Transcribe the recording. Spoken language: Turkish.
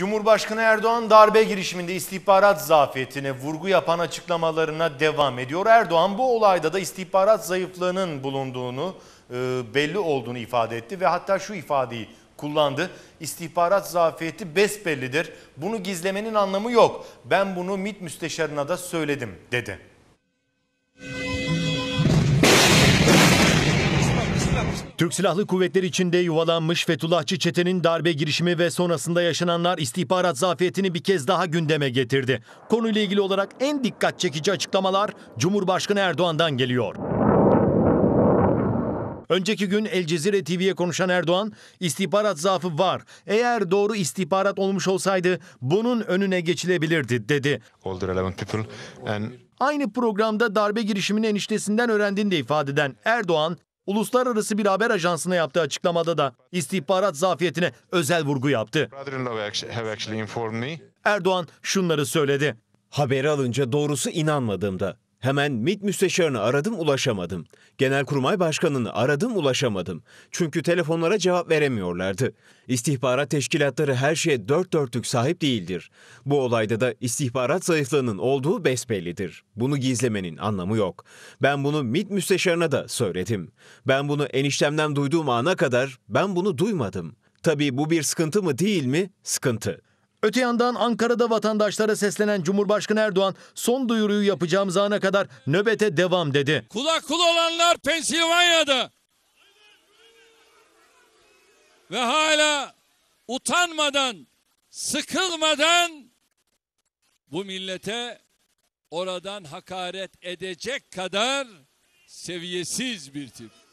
Cumhurbaşkanı Erdoğan darbe girişiminde istihbarat zafiyetine vurgu yapan açıklamalarına devam ediyor. Erdoğan bu olayda da istihbarat zayıflığının bulunduğunu, e, belli olduğunu ifade etti ve hatta şu ifadeyi kullandı. İstihbarat zafiyeti besbellidir. Bunu gizlemenin anlamı yok. Ben bunu Mit müsteşarına da söyledim dedi. Türk Silahlı Kuvvetleri içinde yuvalanmış Fethullahçı çetenin darbe girişimi ve sonrasında yaşananlar istihbarat zafiyetini bir kez daha gündeme getirdi. Konuyla ilgili olarak en dikkat çekici açıklamalar Cumhurbaşkanı Erdoğan'dan geliyor. Önceki gün El Cezire TV'ye konuşan Erdoğan, istihbarat zaafı var. Eğer doğru istihbarat olmuş olsaydı bunun önüne geçilebilirdi dedi. Aynı programda darbe girişimini eniştesinden öğrendiğini de ifade eden Erdoğan, Uluslararası bir haber ajansına yaptığı açıklamada da istihbarat zafiyetine özel vurgu yaptı. Erdoğan şunları söyledi. Haberi alınca doğrusu inanmadığımda Hemen MİT müsteşarını aradım ulaşamadım. Genelkurmay Başkanı'nı aradım ulaşamadım. Çünkü telefonlara cevap veremiyorlardı. İstihbarat teşkilatları her şeye dört dörtlük sahip değildir. Bu olayda da istihbarat zayıflığının olduğu besbellidir. Bunu gizlemenin anlamı yok. Ben bunu MİT müsteşarına da söyledim. Ben bunu eniştemden duyduğum ana kadar ben bunu duymadım. Tabii bu bir sıkıntı mı değil mi? Sıkıntı. Öte yandan Ankara'da vatandaşlara seslenen Cumhurbaşkanı Erdoğan son duyuruyu yapacağımız ana kadar nöbete devam dedi. Kulak kul olanlar Pensilvanya'da ve hala utanmadan, sıkılmadan bu millete oradan hakaret edecek kadar seviyesiz bir tip.